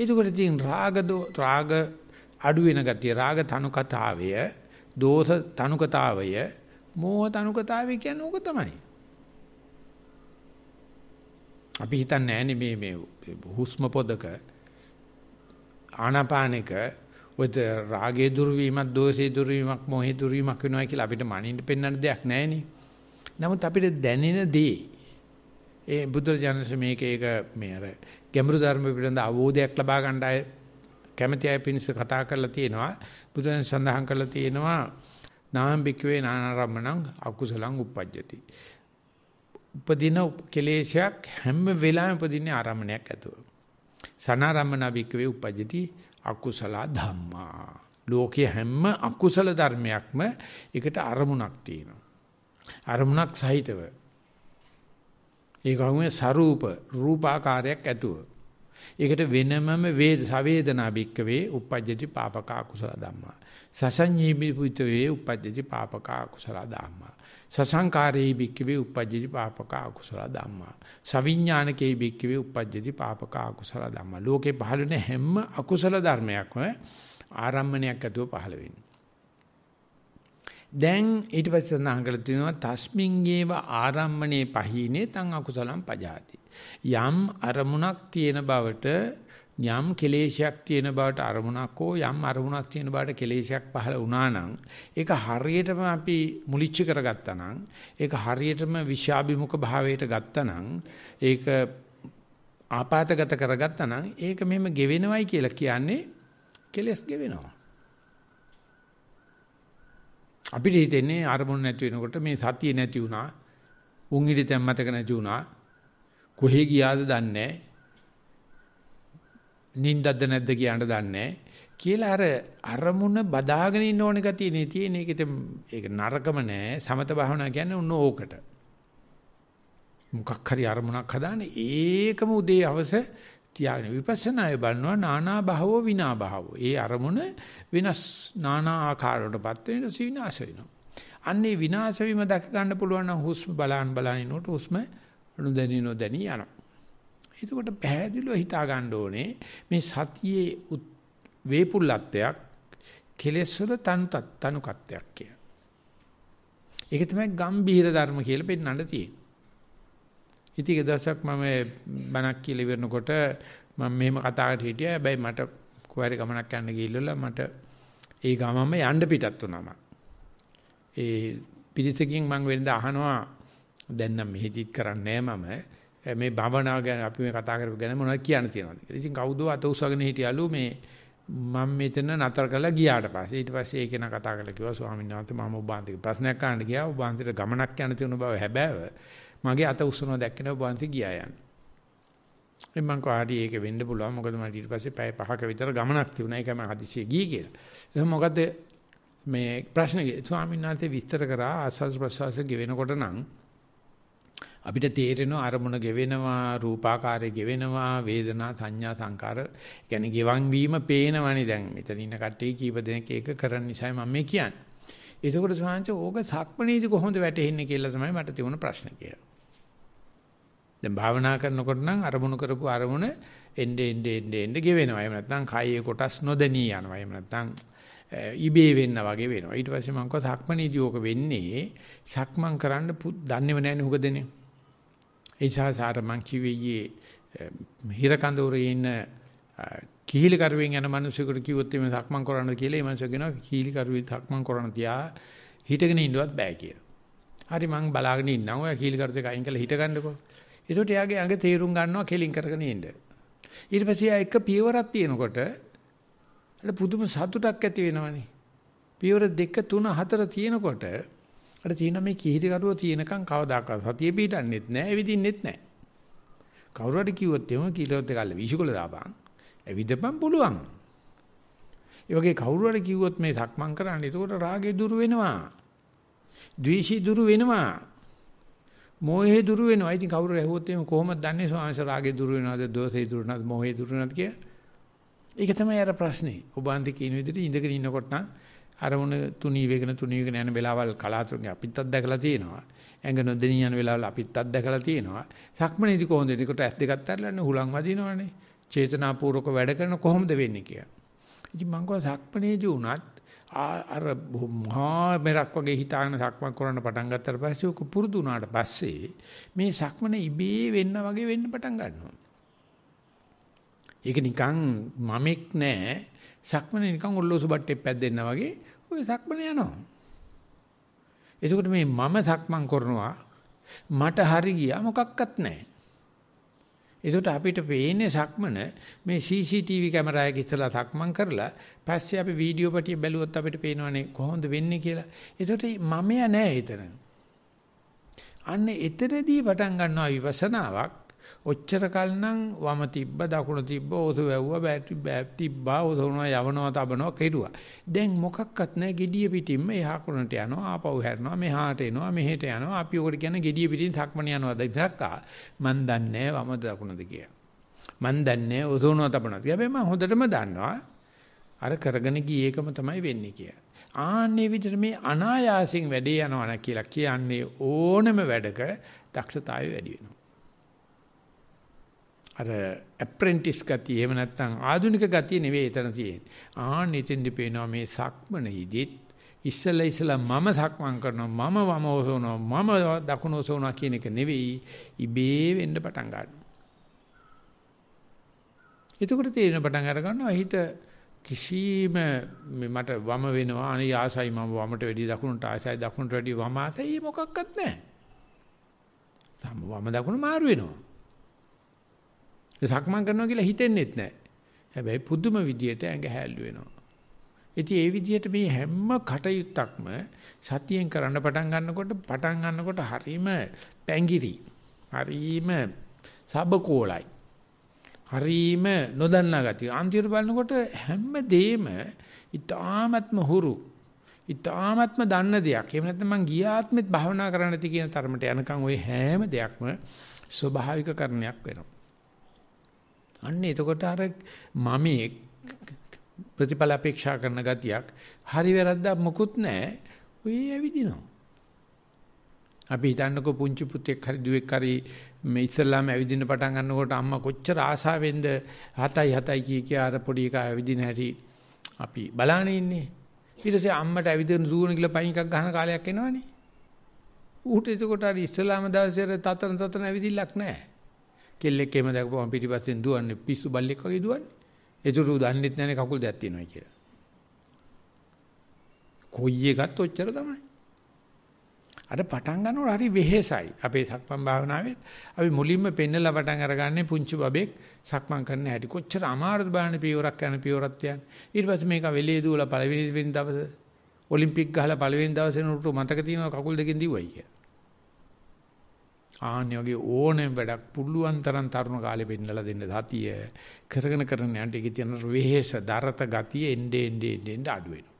එතකොට තියෙන රාග රාග අඩු වෙන ගතිය රාග තනුකතාවය දෝෂ තනුකතාවය මෝහ තනුකතාවය කියන්නේ ඕක තමයි අපි හිතන්නේ නෑනේ මේ මේ හුස්ම පොදක ආනාපානික ඔත රාගේ දුර්වීමක් දෝෂේ දුර්වීමක් මොහේ දුර්වීමක් වෙනවා කියලා අපිට මනින්න පෙන්වන්න දෙයක් නෑනේ නමුත් අපිට දැනෙන දේ ඒ බුදුරජාණන්සේ මේක ඒක මේ අර ගැඹුරු ධර්ම පිළිබඳ අවබෝධයක් ලබා ගන්න අය කැමැති අය පිණිස කතා කරලා තියෙනවා. බුදුන් සඳහන් කරලා තියෙනවා නාම්බිකවේ නානරම්මණං අකුසලං උපජ්ජති. උපදින කෙලේශයක් හැම වෙලාවෙම උපදින්නේ ආරම්මණයක් ඇතුව. සනාරම්මන බිකවේ උපජ්ජති අකුසල ධම්මා. ලෝකයේ හැම අකුසල ධර්මයක්ම එකට අරමුණක් තියෙනවා. අරමුණක් සහිතව ඒ ගෞමයේ සරූප රූපාකාරයක් ඇතුව. ඒකට වෙනමම වේද සවේදනා භික්කවේ uppajjati papaka kusala dhamma. සසඤ්ඤීමි පුිතවේ uppajjati papaka kusala dhamma. සසංකාරේ භික්කවේ uppajjati papaka kusala dhamma. සවිඥානකේ භික්කවේ uppajjati papaka kusala dhamma. ලෝකේ පහළ වෙන හැම අකුසල ධර්මයක්ම ආරම්මණයක් ඇතුව පහළ වෙන්නේ. දැන් ඊට පස්සේ සඳහන් කරලා තියෙනවා තස්මින්ගේව ආරම්මණේ පහීනේ තං අකුසලම් පජාති. යම් අරමුණක් තියෙන බවට යම් කෙලේශයක් තියෙන බවට අරමුණක් හෝ යම් අරමුණක් තියෙන බවට කෙලේශයක් පහළ වුණා නම් ඒක හරියටම අපි මුලිච්ච කරගත්තා නම් ඒක හරියටම විෂාභිමුඛ භාවයට ගත්තා නම් ඒක ආපాతගත කරගත්තා නම් ඒක මෙහෙම ගෙවෙනවයි කියලා කියන්නේ කෙලස් ගෙවෙනවා. අපිට හිතෙන්නේ අරමුණ නැති වෙනකොට මේ සතිය නැති වුණා. උන් ඉදි තැන් මතක නැති වුණා. කොහේ ගියාද දන්නේ නැහැ. නින්දද නැද්ද කියන්න දන්නේ නැහැ. කියලා අර අරමුණ බදාගෙන ඉන්න ඕන ගතිය නේ තියෙන. ඒක ඉතින් ඒක නරකම නෑ. සමත භාවනා කියන්නේ උන්න ඕකට. මොකක් හරි අරමුණක් හදාන ඒකම උදේ හවස තියාගෙන විපස්සනාය බලනවා නානා භවෝ විනා භවෝ. ඒ අරමුණ වෙනස් නානා ආකාරවලටපත් වෙන නිසා විනාශ වෙනවා. අන්නේ විනාශ වීම දැක ගන්න පුළුවන් නම් හුස්ම බලන් බලනකොට හුස්ම නොදැනි නොදැනි යනවා. එතකොට පැහැදිලිව හිතා ගන්න ඕනේ මේ සතියේ වේපුල්ලත්වයක් කෙලෙස් වල තනුකත්වයක් කියන. ඒක තමයි ගම්බීර ධර්ම කියලා පෙන්වන්න තියෙන්නේ. ඉතින් ඒ දවසක් මම බණක් කියලා ඉවරනකොට මම මෙහෙම කතාවට හිටියා. හැබැයි මට කොහරි ගමනක් යන්න ගිහිල්ලා මට ඒ ගමම යන්න පිටත් වුණා මම. ඒ පිටිසකින් මම වෙනද අහනවා දැන් නම් මෙහෙදිත් කරන්නේ නැහැ මම. මේ භවනාව ගැන අපි මේ කතා කරපු ගැන මොනවද කියන්න තියෙනවද කියලා. ඉතින් කවුදෝ අත උසගෙන හිටියලු මේ මම මෙතන නතර කරලා ගියාට පස්සේ ඊට පස්සේ ඒක න කතා කරලා කිව්වා ස්වාමීන් වහන්සේ මම ඔබ වහන්සේගේ ප්‍රශ්නයක් අහන්න ගියා. ඔබ වහන්සේට ගමනක් යන්න තියෙන බව හැබෑව. මගේ අත උස්සනවා දැක්කේ නෑ ඔබවන්ති ගියා යන්න. ඉතින් මං කහරි ඒක වෙන්න පුළුවන් මොකද මට ඊට පස්සේ පැය පහක විතර ගමනක් තිබුණා ඒක මම හදිසියෙ ගියේ කියලා. එහෙනම් මොකද මේ ප්‍රශ්නේ ස්වාමීන් වහන්සේ විස්තර කරා ආස්වාද ප්‍රසවාස ගෙවෙනකොට නම් අපිට තේරෙනවා අරමුණ ගෙවෙනවා රූපාකාරය ගෙවෙනවා වේදනා සංඥා සංකාර يعني ගෙවන් වීම පේනවනේ දැන් මෙතන ඉන්න කට්ටිය කීප දෙනෙක් ඒක කරන්න නිසා මම මේ කියන්නේ. ඒකෝට ස්වාමීන් වහන්සේ ඕක සක්මණේදී කොහොමද වැටෙන්නේ කියලා තමයි මට තිබුණ ප්‍රශ්නේ කියලා. දැන් භාවනා කරනකොට නම් අරමුණු කරපු අරමුණ එnde end end end ගෙවෙනවා. එහෙම නැත්නම් කායේ කොටස් නොදෙනී යනවා. එහෙම නැත්නම් ඉබේ වෙන්න වගේ වෙනවා. ඊට පස්සේ මම කිව්වා සක්මනීදී ඕක වෙන්නේ සක්මන් කරන්න දන්නේව නැහැ නුග දෙනේ. ඒ නිසා සාර මං කිව්වේ හිර කඳවුරේ ඉන්න කීලි කරුවෙන් යන මිනිසෙකුට කිව්වොත් එimhe සක්මන් කරන්න කියලා ඒ මිනිස්සු කියනවා කීලි කරුවේ සක්මන් කරන්න තියා හිටගෙන ඉන්නවත් බෑ කියලා. හරි මං බලාගෙන ඉන්නවා ඔය කීලි කරුත් එක අයින් කරලා හිටගන්නකෝ. ඒකට එයාගේ අඟ තේරුම් ගන්නවා කෙලින් කරගෙන ඉන්න. ඊට පස්සේ එයා එක පියවරක් තියෙනකොට අර පුදුම සතුටක් ඇති වෙනවනේ. පියවර දෙක තුන හතර තියෙනකොට අර තියෙන මේ කිහිරිකරුව තියෙනකන් කවදාකවත් සතිය පිටන්නේත් නැහැ, එවිදින්නෙත් නැහැ. කවුරු හරි කිව්වොත් එහම කිලෝත් දෙකල්ල විශ්කොල දාපන්. එවිදපන් පුළුවන්. ඒ වගේ කවුරු හරි කිව්වොත් මේ සක්මන් කරන්න. ඒකට රාගේ දුරු වෙනවා. ද්වේෂී දුරු වෙනවා. මෝහේ දුරු වෙනවා. ඉතින් කවුරු ඇහුවොත් එහෙම කොහොමද දන්නේ ස්වාමීන් රාගේ දුරු වෙනවද, දෝෂේ දුරු වෙනවද, මෝහේ දුරු වෙනවද කියලා? ඒක තමයි අර ප්‍රශ්නේ. ඔබ අන්ති කියන විදිහට ඉඳගෙන ඉන්නකොට නම් අරමුණ තුනී වේගන තුනී වේගන යන වෙලාවල් කලාතුරකින් අපිත් අත්දැකලා තියෙනවා. ඇඟ නොදෙනී යන වෙලාවල් අපිත් අත්දැකලා තියෙනවා. සක්මනේදී කොහොමද? එතකොට ඇස් දෙකක් අතරලන්නේ හුලං වදිනවනේ. චේතනාපූර්වක වැඩ කරන කොහොමද වෙන්නේ කියලා. ඉතින් මං කිව්වා සක්මනේදී උනත් අර මහා මෙරක් වගේ හිතාගෙන සක්මන් කරන්න පටන් ගත්තට පස්සේ ඔක පුරුදු වුණාට පස්සේ මේ සක්මන ඉබේ වෙන්න වගේ වෙන්න පටන් ගන්නවා. ඒක නිකන් මමෙක් නෑ සක්මන නිකන් ඔල්ලෝසු බට්ටේ පැද්දෙන්න වගේ ඔය සක්මන යනවා. එතකොට මේ මම සක්මන් කරනවා මට හරි ගියා මොකක්වත් නැහැ. එතකොට අපිට පේන්නේ සක්මන මේ CCTV කැමරාවක ඉස්සලා සක්මන් කරලා පස්සේ අපි වීඩියෝ පිටිය බැලුවොත් අපිට පේනවනේ කොහොමද වෙන්නේ කියලා. එතකොට මමයා නෑ හිතන. අන්න එතනදී පටන් ගන්නවා විපස්සනාවක්. ඔච්චර කල්නම් වම තිබ්බ දකුණ තිබ්බ ඕසු වැව්වා බෑටරි බෑප් තිබ්බා ඕසුනවා යවනවා තබනවා කෙරුවා. දැන් මොකක්වත් නැහැ gediya පිටින්ම එහා කොනට යනවා ආපහු හැරෙනවා මෙහාට එනවා මෙහෙට යනවා අපි උකට කියන්නේ gediya පිටින් සක්මන යනවා දැක්කා. මන් දන්නේ වමද දකුණද කියලා. මන් දන්නේ ඕසුනවා තබනවා. හැබැයි මම හොඳටම දන්නවා අර කරගෙන ගියේ එකම තමයි වෙන්නේ කියලා. ආන්නේ විතර මේ අනායාසයෙන් වැඩේ යනවා කියලා කියන්නේ ඕනම වැඩක දක්ෂතාවය වැඩි වෙනවා. අර ඇප්‍රෙන්ටිස් ගතිය එහෙම නැත්නම් ආධුනික ගතිය නෙවෙයි එතන තියෙන්නේ. ආන් ඉතින්දි පේනවා මේ සක්මනෙහිදීත් ඉස්සලා ඉස්සලා මම සක්මන් කරනවා මම වම ඔසවනවා මම දකුණ ඔසවනවා කියන එක නෙවෙයි ඉබේ වෙන්න පටන් ගන්නවා. එතකොට තේරෙන පටන් අර ගන්නවා හිත කිසිම මට වම වෙනවා අනේ ආසයි මම වමට වැඩි දකුණට ආසයි දකුණට වැඩි වම ආසයි මොකක්වත් නැහැ. සම වම දකුණ මාරු වෙනවා. සක්මන් කරනවා කියලා හිතෙන්නෙත් නැහැ. හැබැයි පුදුම විදියට ඇඟ හැල්ලු වෙනවා. ඉතින් ඒ විදිහට මේ හැම කටයුත්තක්ම සතියෙන් කරන්න පටන් ගන්නකොට පටන් ගන්නකොට හරීම පැංගිරි. හරීම සබකෝලයි. හරීම නොදන්නා ගතිය. අන්තිමට බලනකොට හැම දෙෙම ඊ타ත්ම හුරු. ඊ타ත්ම දන්න දෙයක්. එහෙම නැත්නම් මං ගිය ආත්මෙත් භවනා කරන්න තියෙන තරමට යනකම් ওই හැම දෙයක්ම ස්වභාවික කරණයක් වෙනවා. අන්න එතකොට අර මමේ ප්‍රතිඵල අපේක්ෂා කරන ගතියක් හරි වැරද්දක් මොකුත් නැහැ. ඔය ඇවිදිනවා. අපි හිතන්නකෝ පුංචි පුතෙක් හරි දුවෙක් හරි මේ ඉස්සල්ලාම ඇවිදින්න පටන් ගන්නකොට අම්මා කොච්චර ආසාවෙන්ද හතයි හතයි කිය කිය අර පොඩි එකා ඇවිදින හැටි අපි බලාන ඉන්නේ. ඊට පස්සේ අම්මට ඇවිදින දුවන කියලා පයින් එකක් ගන්න කාලයක් එනවනේ. ඌට එතකොට අර ඉස්සල්ලාම දවසේ තතරන් තතරන් ඇවිදිල්ලක් නැහැ. කෙල්ලෙක් එහෙම දැකපුවම පිටිපස්සෙන් දුවන්නේ පිස්සු බල්ලෙක් වගේ දුවන්නේ. ඒතුරු දන්නෙත් නැනේ කකුල් දෙයක් තියෙනවා කියලා. කොයි එකත් ඔච්චර තමයි. අර පටන් ගන්නකොට හරි වෙහෙසයි. අපේ සක්මන් භාවනාවෙත් අපි මුලින්ම පෙන්නලා පටන් අරගන්නේ පුංචි බබෙක් සක්මන් කරන හැටි. කොච්චර අමාරුද බලන්න පියවරක් යන පියවරක් තියන්න. ඊට පස්සේ මේක වෙලේ දුවලා පළවෙනි වෙනි දවසේ ඔලිම්පික් ගහලා පළවෙනි දවසේ නුරුට මතක තියෙනවා කකුල් දෙකෙන් දිව්වයි කියලා. ආන්නේ වගේ ඕනෙම වැඩක් පුළුවන් තරම් තරුණ කාලේ පෙන්නලා දෙන්න සතිය කරගෙන කරන යන්න ඒකේ තියෙන වෙහෙස දරත ගතිය එන්නේ එන්නේ එන්නේ අඩු වෙනවා.